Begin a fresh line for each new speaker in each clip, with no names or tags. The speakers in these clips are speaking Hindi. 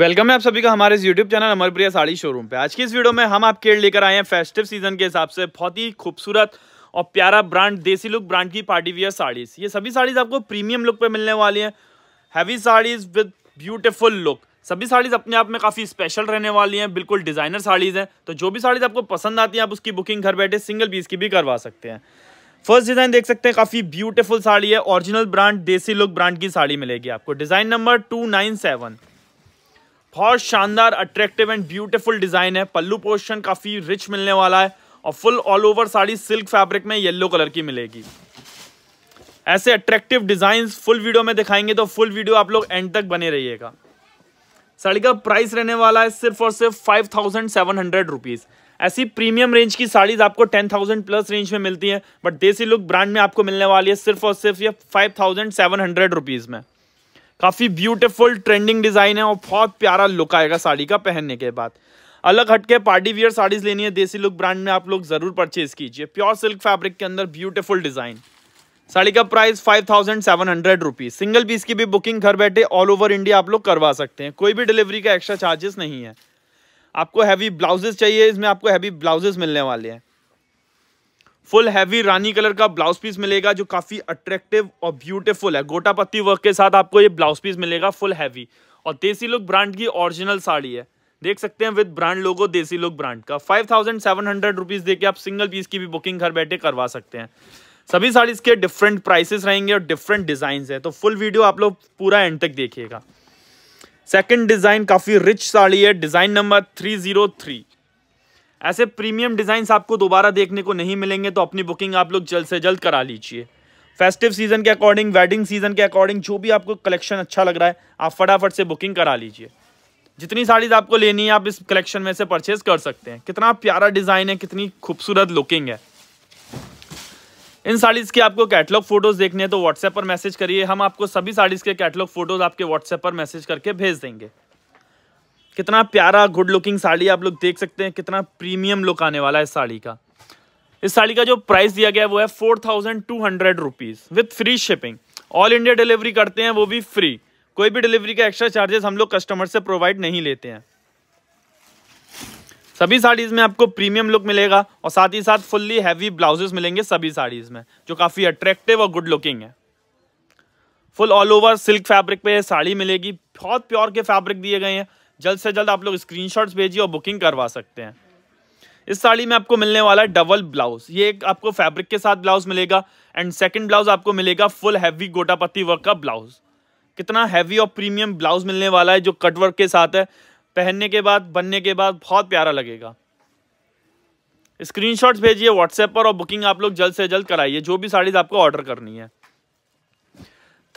वेलकम है आप सभी का हमारे इस YouTube channel Amarpriya sari showroom पे आज की इस वीडियो में हम आपके लिए लेकर आए हैं फेस्टिव सीजन के हिसाब से बहुत ही खूबसूरत और प्यारा ब्रांड देसी लुक ब्रांड की पार्टी वियर साड़ीज ये सभी साड़ीज आपको प्रीमियम लुक पे मिलने वाली हैं heavy saris with beautiful look सभी साड़ीज अपने आप में काफ़ी स्पेशल रहने वाली हैं बिल्कुल डिज़ाइनर साड़ीज़ हैं तो जो भी साड़ीज आपको पसंद आती है आप उसकी बुकिंग घर बैठे सिंगल पीस की भी करवा सकते हैं फर्स्ट डिज़ाइन देख सकते हैं काफ़ी ब्यूटीफुल साड़ी है original brand Desi look brand की साड़ी मिलेगी आपको design number two nine seven बहुत शानदार अट्रैक्टिव एंड ब्यूटीफुल डिज़ाइन है पल्लू पोर्शन काफ़ी रिच मिलने वाला है और full all over sari silk fabric में येलो कलर की मिलेगी ऐसे अट्रैक्टिव डिज़ाइन फुल वीडियो में दिखाएंगे तो फुल वीडियो आप लोग एंड तक बने रहिएगा साड़ी का प्राइस रहने वाला है सिर्फ और सिर्फ five thousand seven hundred rupees ऐसी प्रीमियम रेंज की साड़ीज आपको टेन थाउजेंड प्लस रेंज में मिलती है बट देसी लुक ब्रांड में आपको मिलने वाली है सिर्फ और सिर्फ ये five thousand seven hundred rupees में काफ़ी ब्यूटीफुल ट्रेंडिंग डिज़ाइन है और बहुत प्यारा लुक आएगा साड़ी का पहनने के बाद अलग हटके पार्टी वियर साड़ीज लेनी है देसी लुक ब्रांड में आप लोग ज़रूर परचेज कीजिए प्योर सिल्क फैब्रिक के अंदर ब्यूटीफुल डिज़ाइन साड़ी का price five thousand seven hundred rupees single piece की भी बुकिंग घर बैठे ऑल ओवर इंडिया आप लोग करवा सकते हैं कोई भी डिलीवरी का एक्स्ट्रा चार्जेस नहीं है आपको हैवी ब्लाउजेज चाहिए इसमें आपको हैवी ब्लाउजेज मिलने वाले हैं फुल हैवी रानी कलर का ब्लाउज पीस मिलेगा जो काफी अट्रैक्टिव और ब्यूटीफुल है गोटा पत्ती वर्क के साथ आपको ये ब्लाउज पीस मिलेगा फुल हैवी और देसी लुक ब्रांड की ओरिजिनल साड़ी है देख सकते हैं with brand logo Desi look brand का five thousand seven hundred rupees देके आप सिंगल पीस की भी बुकिंग घर बैठे करवा सकते हैं सभी साड़ीज के डिफरेंट प्राइसेस रहेंगे और डिफरेंट डिजाइन है तो फुल वीडियो आप लोग पूरा एंड तक देखिएगा सेकेंड डिजाइन काफी रिच साड़ी है design number three zero three ऐसे प्रीमियम डिजाइन आपको दोबारा देखने को नहीं मिलेंगे तो अपनी बुकिंग आप लोग जल्द से जल्द करा लीजिए फेस्टिव सीजन के अकॉर्डिंग वेडिंग सीजन के अकॉर्डिंग जो भी आपको कलेक्शन अच्छा लग रहा है आप फटाफट से बुकिंग करा लीजिए जितनी साड़ीज आपको लेनी है आप इस कलेक्शन में से परचेज कर सकते हैं कितना प्यारा डिज़ाइन है कितनी खूबसूरत लुकिंग है इन साड़ीज़ के आपको कैटलॉग फोटोज़ देखने हैं तो व्हाट्सएप पर मैसेज करिए हम आपको सभी साड़ीज़ के कैटलॉग फोटोज़ आपके व्हाट्सएप पर मैसेज करके भेज देंगे कितना प्यारा गुड लुकिंग साड़ी आप लोग देख सकते हैं कितना प्रीमियम लुक आने वाला है इस साड़ी का इस साड़ी का जो प्राइस दिया गया है वो है four thousand two hundred rupees with free shipping all India delivery करते हैं वो भी फ्री कोई भी डिलीवरी का एक्स्ट्रा चार्जेस हम लोग कस्टमर से प्रोवाइड नहीं लेते हैं सभी साड़ीज़ में आपको प्रीमियम लुक मिलेगा और साथ ही साथ फुल्ली हैवी ब्लाउजेस मिलेंगे सभी साड़ीज़ में जो काफ़ी अट्रैक्टिव और गुड लुकिंग है full all over silk fabric पे साड़ी मिलेगी बहुत प्योर के फैब्रिक दिए गए हैं जल्द से जल्द आप लोग स्क्रीनशॉट्स भेजिए और बुकिंग करवा सकते हैं इस साड़ी में आपको मिलने वाला है डबल ब्लाउज ये एक आपको फैब्रिक के साथ ब्लाउज मिलेगा एंड सेकंड ब्लाउज आपको मिलेगा फुल हैवी गोटापत्ती वर्क का ब्लाउज कितना हैवी और प्रीमियम ब्लाउज मिलने वाला है जो कट वर्क के साथ है पहनने के बाद बनने के बाद बहुत प्यारा लगेगा स्क्रीनशॉट्स भेजिए व्हाट्सएप पर और बुकिंग आप लोग जल्द से जल्द कराइए जो भी साड़ीज आपको ऑर्डर करनी है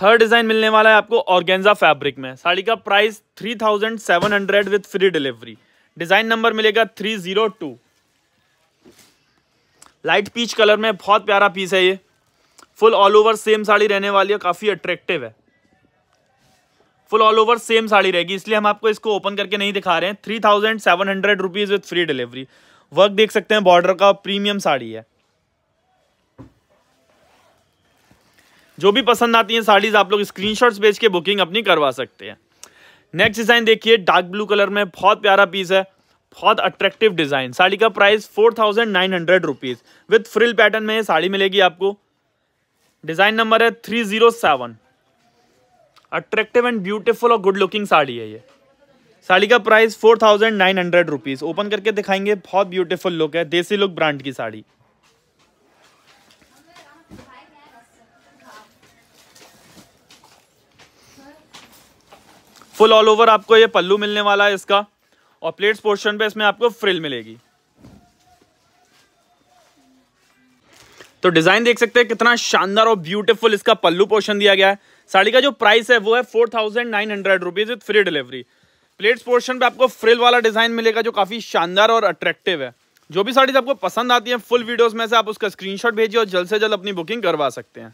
थर्ड डिज़ाइन मिलने वाला है आपको ऑर्गेंजा फैब्रिक में साड़ी का price three thousand seven hundred with free delivery design number मिलेगा three zero two light peach colour में बहुत प्यारा पीस है ये full all over same sari रहने वाली है काफ़ी अट्रैक्टिव है full all over same sari रहेगी इसलिए हम आपको इसको ओपन करके नहीं दिखा रहे हैं three thousand seven hundred rupees with free delivery work देख सकते हैं बॉर्डर का प्रीमियम साड़ी है जो भी पसंद आती हैं साड़ीज़ आप लोग स्क्रीनशॉट्स भेज के बुकिंग अपनी करवा सकते हैं नेक्स्ट डिज़ाइन देखिए डार्क ब्लू कलर में बहुत प्यारा पीस है बहुत अट्रैक्टिव डिज़ाइन साड़ी का price four thousand nine hundred rupees with frill pattern में साड़ी मिलेगी आपको डिज़ाइन नंबर है three zero seven attractive and beautiful और गुड लुकिंग साड़ी है ये साड़ी का price four thousand nine hundred rupees open करके दिखाएंगे बहुत ब्यूटीफुल लुक है देसी लुक ब्रांड की साड़ी फुल ऑल ओवर आपको ये पल्लू मिलने वाला है इसका और प्लेट्स पोर्शन पे इसमें आपको फ्रिल मिलेगी तो डिजाइन देख सकते हैं कितना शानदार और ब्यूटीफुल इसका पल्लू पोर्शन दिया गया है साड़ी का जो प्राइस है वो है four thousand nine hundred rupees with free delivery pleats portion पे आपको फ्रिल वाला डिजाइन मिलेगा जो काफी शानदार और अट्रैक्टिव है जो भी साड़ीज आपको पसंद आती है फुल वीडियोस में से आप उसका स्क्रीनशॉट भेजिए और जल्द से जल्द अपनी बुकिंग करवा सकते हैं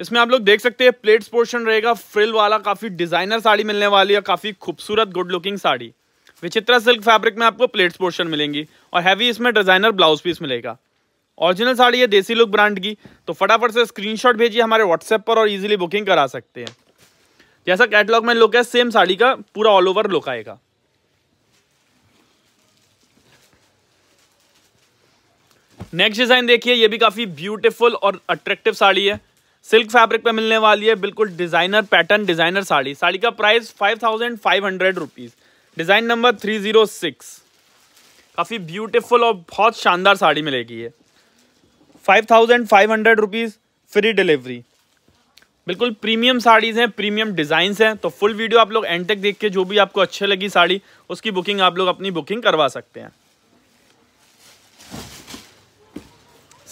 इसमें आप लोग देख सकते हैं प्लेट्स पोर्शन रहेगा फ्रिल वाला काफ़ी डिज़ाइनर साड़ी मिलने वाली है काफ़ी खूबसूरत गुड लुकिंग साड़ी विचित्रा सिल्क फैब्रिक में आपको प्लेट्स पोर्शन मिलेंगी और हैवी इसमें डिज़ाइनर ब्लाउज पीस मिलेगा ओरिजिनल साड़ी है देसी लुक ब्रांड की तो फटाफट से स्क्रीनशॉट भेजिए हमारे व्हाट्सएप पर और इजीली बुकिंग करा सकते हैं जैसा कैटलॉग में लुक है सेम साड़ी का पूरा ऑल ओवर लुक आएगा नेक्स्ट डिज़ाइन देखिए ये भी काफ़ी ब्यूटीफुल और अट्रैक्टिव साड़ी है सिल्क फैब्रिक पे मिलने वाली है बिल्कुल designer pattern designer sari sari का price five thousand five hundred rupees design number three zero six काफी ब्यूटीफुल और बहुत शानदार साड़ी मिलेगी ये five thousand five hundred rupees free delivery बिल्कुल प्रीमियम साड़ीज़ हैं प्रीमियम डिज़ाइंस हैं तो फुल वीडियो आप लोग एंड तक देख के जो भी आपको अच्छी लगी साड़ी उसकी बुकिंग आप लोग अपनी बुकिंग करवा सकते हैं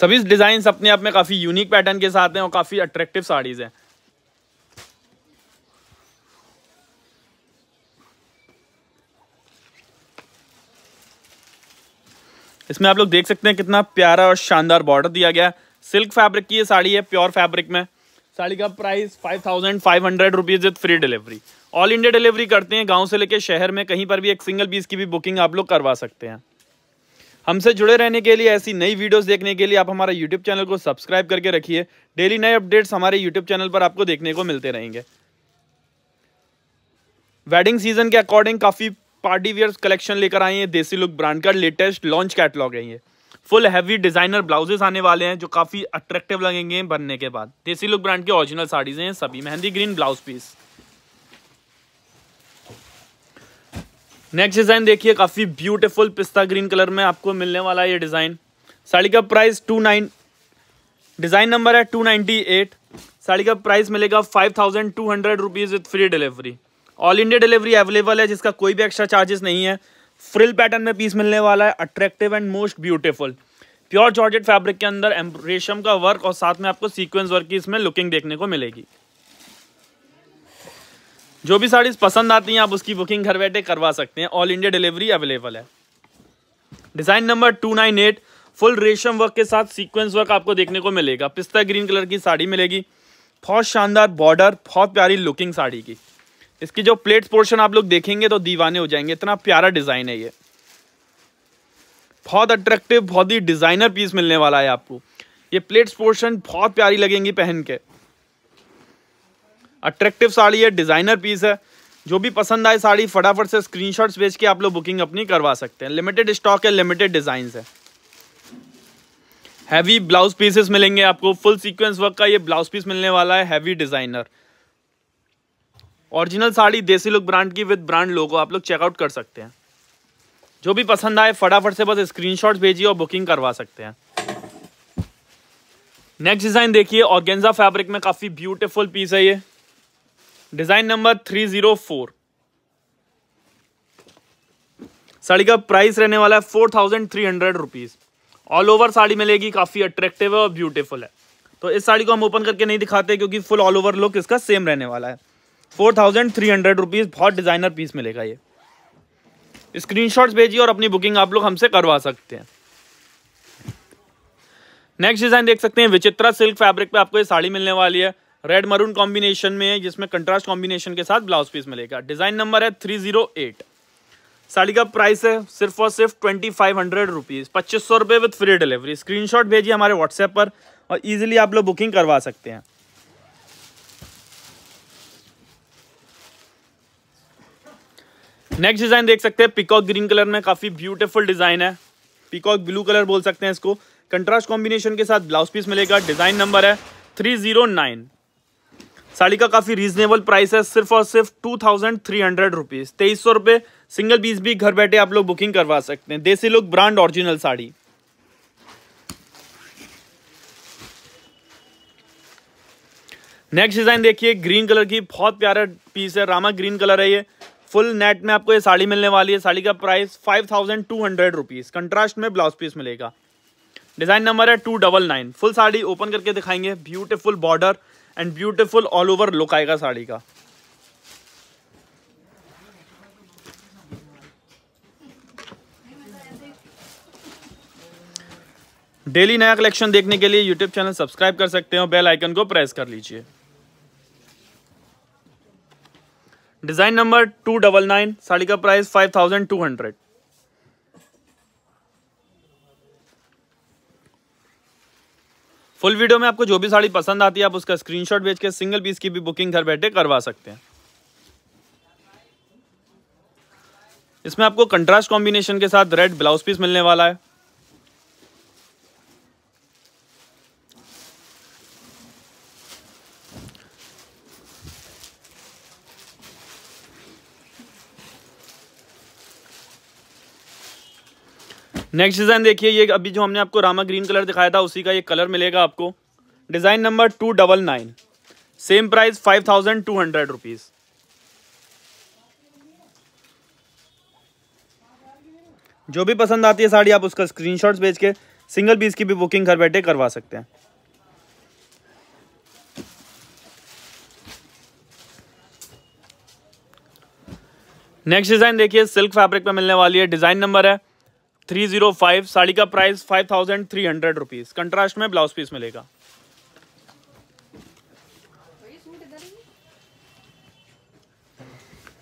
सभी डिज़ाइन अपने आप में काफ़ी यूनिक पैटर्न के साथ हैं और काफ़ी अट्रैक्टिव साड़ीज़ हैं इसमें आप लोग देख सकते हैं कितना प्यारा और शानदार बॉर्डर दिया गया है सिल्क फैब्रिक की ये साड़ी है प्योर फैब्रिक में साड़ी का price five thousand five hundred rupees with free delivery all India delivery करते हैं गांव से लेके शहर में कहीं पर भी एक सिंगल पीस की भी बुकिंग आप लोग करवा सकते हैं हमसे जुड़े रहने के लिए ऐसी नई वीडियोस देखने के लिए आप हमारा यूट्यूब चैनल को सब्सक्राइब करके रखिए डेली नए अपडेट्स हमारे यूट्यूब चैनल पर आपको देखने को मिलते रहेंगे वेडिंग सीजन के अकॉर्डिंग काफ़ी पार्टी वियर कलेक्शन लेकर आए हैं देसी लुक ब्रांड का लेटेस्ट लॉन्च कैटलॉग है ये फुल हैवी डिजाइनर ब्लाउजेस आने वाले हैं जो काफ़ी अट्रैक्टिव लगेंगे बनने के बाद देसी लुक ब्रांड के ओरिजिनल साड़ीज़ हैं सभी mehndi green blouse piece next design देखिए काफ़ी ब्यूटीफुल पिस्ता ग्रीन कलर में आपको मिलने वाला है ये डिज़ाइन साड़ी का price two nine design number है टू नाइनटी एट साड़ी का प्राइस मिलेगा five thousand two hundred rupees with free delivery all India delivery available है जिसका कोई भी एक्स्ट्रा चार्जेस नहीं है फ्रिल पैटर्न में पीस मिलने वाला है attractive and most beautiful pure georgette fabric के अंदर रेशम का वर्क और साथ में आपको सीक्वेंस वर्क की इसमें लुकिंग देखने को मिलेगी जो भी साड़ीज़ पसंद आती हैं आप उसकी बुकिंग घर बैठे करवा सकते हैं ऑल इंडिया डिलीवरी अवेलेबल है design number two nine eight full रेशम वर्क के साथ सीक्वेंस वर्क आपको देखने को मिलेगा पिस्ता ग्रीन कलर की साड़ी मिलेगी बहुत शानदार बॉर्डर बहुत प्यारी लुकिंग साड़ी की इसकी जो प्लेट्स पोर्शन आप लोग देखेंगे तो दीवाने हो जाएंगे इतना प्यारा डिज़ाइन है ये बहुत अट्रैक्टिव बहुत ही डिज़ाइनर पीस मिलने वाला है आपको ये प्लेट्स पोर्शन बहुत प्यारी लगेंगी पहन के अट्रैक्टिव साड़ी है डिज़ाइनर पीस है जो भी पसंद आए साड़ी फटाफट से स्क्रीनशॉट्स भेज के आप लोग बुकिंग अपनी करवा सकते हैं लिमिटेड स्टॉक है लिमिटेड डिज़ाइन है हैवी ब्लाउज पीसेस मिलेंगे आपको फुल सीक्वेंस वर्क का ये ब्लाउज पीस मिलने वाला है heavy designer original sari Desi look brand की विद ब्रांड लोगो आप लोग चेकआउट कर सकते हैं जो भी पसंद आए फटाफट से बस स्क्रीनशॉट भेजिए और बुकिंग करवा सकते हैं नेक्स्ट डिज़ाइन देखिए ऑर्गेंजा फैब्रिक में काफ़ी ब्यूटीफुल पीस है ये design number three zero four sari का प्राइस रहने वाला है four thousand three hundred rupees all over sari मिलेगी काफी अट्रेक्टिव है और ब्यूटीफुल है तो इस साड़ी को हम ओपन करके नहीं दिखाते क्योंकि फुल ऑल ओवर लुक इसका सेम रहने वाला है four thousand three hundred rupees बहुत डिजाइनर पीस मिलेगा ये शॉट भेजिए और अपनी बुकिंग आप लोग हमसे करवा सकते हैं नेक्स्ट डिजाइन देख सकते हैं विचित्रा सिल्क फैब्रिक पे आपको ये साड़ी मिलने वाली है रेड मरून कॉम्बिनेशन में जिसमें कंट्रास्ट कॉम्बिनेशन के साथ ब्लाउज पीस मिलेगा डिजाइन नंबर है थ्री जीरो एट साड़ी का प्राइस है सिर्फ और सिर्फ ट्वेंटी फाइव हंड्रेड रुपीज़ पच्चीस सौ रुपये विथ फ्री डिलीवरी स्क्रीनशॉट भेजिए हमारे व्हाट्सएप पर और इजीली आप लोग बुकिंग करवा सकते हैं नेक्स्ट डिज़ाइन देख सकते हैं पिकॉक ग्रीन कलर में काफ़ी ब्यूटीफुल डिज़ाइन है पिकॉक ब्लू कलर बोल सकते हैं इसको कंट्रास्ट कॉम्बिनेशन के साथ ब्लाउज पीस मिलेगा डिज़ाइन नंबर है थ्री जीरो नाइन साड़ी का काफ़ी रीजनेबल प्राइस है सिर्फ और सिर्फ two thousand three hundred rupees तेईस सौ रुपए सिंगल पीस भी घर बैठे आप लोग बुकिंग करवा सकते हैं Desi look brand original sari next design देखिए ग्रीन कलर की बहुत प्यारा पीस है रामा ग्रीन कलर है ये फुल नेट में आपको ये साड़ी मिलने वाली है साड़ी का price five thousand two hundred rupees contrast में ब्लाउज पीस मिलेगा डिज़ाइन नंबर है two double nine full sari open करके दिखाएंगे beautiful border and beautiful all over look आएगा साड़ी का डेली नया कलेक्शन देखने के लिए यूट्यूब चैनल सब्सक्राइब कर सकते हो बेल आइकन को प्रेस कर लीजिए design number two double nine sari का price five thousand two hundred full video में आपको जो भी साड़ी पसंद आती है आप उसका स्क्रीनशॉट भेज के सिंगल पीस की भी बुकिंग घर बैठे करवा सकते हैं इसमें आपको कंट्रास्ट कॉम्बिनेशन के साथ रेड ब्लाउज पीस मिलने वाला है नेक्स्ट डिज़ाइन देखिए ये अभी जो हमने आपको रामा ग्रीन कलर दिखाया था उसी का ये कलर मिलेगा आपको design number two double nine same price five thousand two hundred rupees जो भी पसंद आती है साड़ी आप उसका स्क्रीनशॉट्स भेज के सिंगल पीस की भी बुकिंग घर बैठे करवा सकते हैं नेक्स्ट डिज़ाइन देखिए सिल्क फैब्रिक पे मिलने वाली है डिज़ाइन नंबर है थ्री जीरो फाइव साड़ी का price five thousand three hundred rupees contrast में ब्लाउज पीस मिलेगा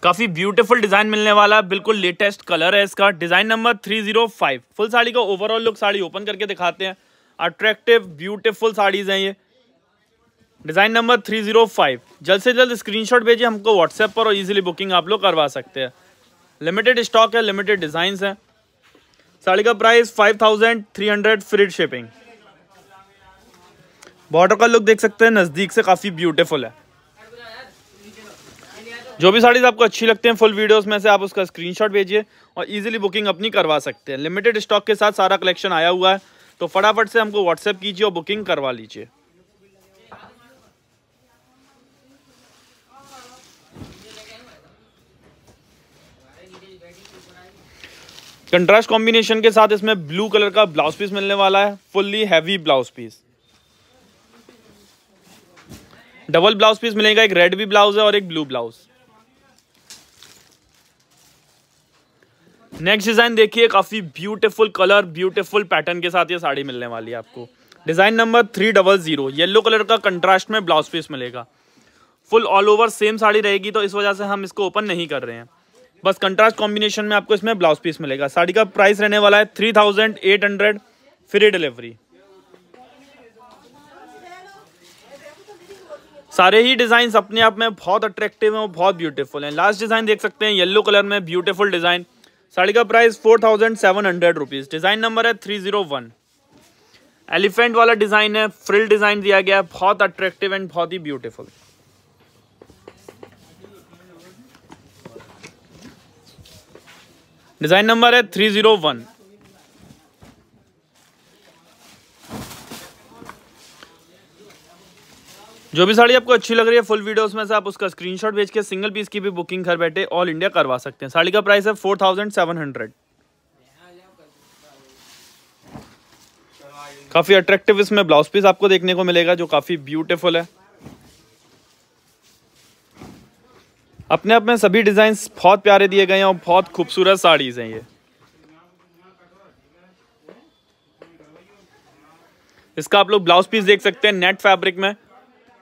काफी ब्यूटीफुल डिजाइन मिलने वाला बिल्कुल लेटेस्ट कलर है इसका design number three zero five full sari का ओवरऑल लुक साड़ी ओपन करके दिखाते हैं अट्रैक्टिव ब्यूटीफुल साड़ीज हैं ये design number three zero five जल्द से जल्द स्क्रीनशॉट भेजिए हमको व्हाट्सएप पर और इजीली बुकिंग आप लोग करवा सकते हैं लिमिटेड स्टॉक है लिमिटेड डिजाइन है साड़ी का price five thousand three hundred free shipping border का लुक देख सकते हैं नज़दीक से काफ़ी ब्यूटीफुल है जो भी साड़ीज़ आपको अच्छी लगते हैं फुल वीडियोस में से आप उसका स्क्रीनशॉट भेजिए और इजीली बुकिंग अपनी करवा सकते हैं लिमिटेड स्टॉक के साथ सारा कलेक्शन आया हुआ है तो फटाफट से हमको व्हाट्सएप कीजिए और बुकिंग करवा लीजिए कंट्रास्ट कॉम्बिनेशन के साथ इसमें ब्लू कलर का ब्लाउज पीस मिलने वाला है fully heavy blouse piece double blouse piece मिलेगा एक रेड भी ब्लाउज है और एक ब्लू ब्लाउज नेक्स्ट डिजाइन देखिए काफी ब्यूटीफुल कलर ब्यूटीफुल पैटर्न के साथ ये साड़ी मिलने वाली है आपको design number three double zero yellow colour का कंट्रास्ट में ब्लाउज पीस मिलेगा full all over same sari रहेगी तो इस वजह से हम इसको ओपन नहीं कर रहे हैं बस कंट्रास्ट कॉम्बिनेशन में आपको इसमें ब्लाउज पीस मिलेगा साड़ी का प्राइस रहने वाला है three thousand eight hundred free delivery सारे ही डिज़ाइन अपने आप में बहुत अट्रैक्टिव हैं और बहुत ब्यूटीफुल हैं लास्ट डिज़ाइन देख सकते हैं येलो कलर में ब्यूटीफुल डिज़ाइन साड़ी का price four thousand seven hundred rupees design number है थ्री जीरो वन एलिफेंट वाला डिज़ाइन है फ्रिल डिज़ाइन दिया गया है बहुत अट्रैक्टिव एंड बहुत ही ब्यूटीफुल डिज़ाइन नंबर है थ्री ज़ीरो वन जो भी साड़ी आपको अच्छी लग रही है फुल वीडियोस में से आप उसका स्क्रीनशॉट भेज के सिंगल पीस की भी बुकिंग घर बैठे ऑल इंडिया करवा सकते हैं साड़ी का प्राइस है फोर थाउजेंड सेवन हंड्रेड काफ़ी अट्रैक्टिव इसमें ब्लाउज पीस आपको देखने को मिलेगा जो काफ़ी ब्यूटीफुल है अपने आप में सभी डिज़ाइन बहुत प्यारे दिए गए हैं और बहुत खूबसूरत साड़ीज़ हैं ये इसका आप लोग ब्लाउज पीस देख सकते हैं नेट फैब्रिक में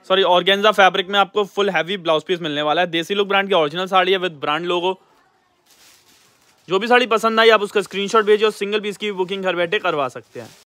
सॉरी ऑर्गेन्जा फैब्रिक में आपको फुल हैवी ब्लाउज पीस मिलने वाला है देसी लुक ब्रांड की ओरिजिनल साड़ी है विद ब्रांड लोगो जो भी साड़ी पसंद आई आप उसका स्क्रीनशॉट भेजिए और सिंगल पीस की बुकिंग घर बैठे करवा सकते हैं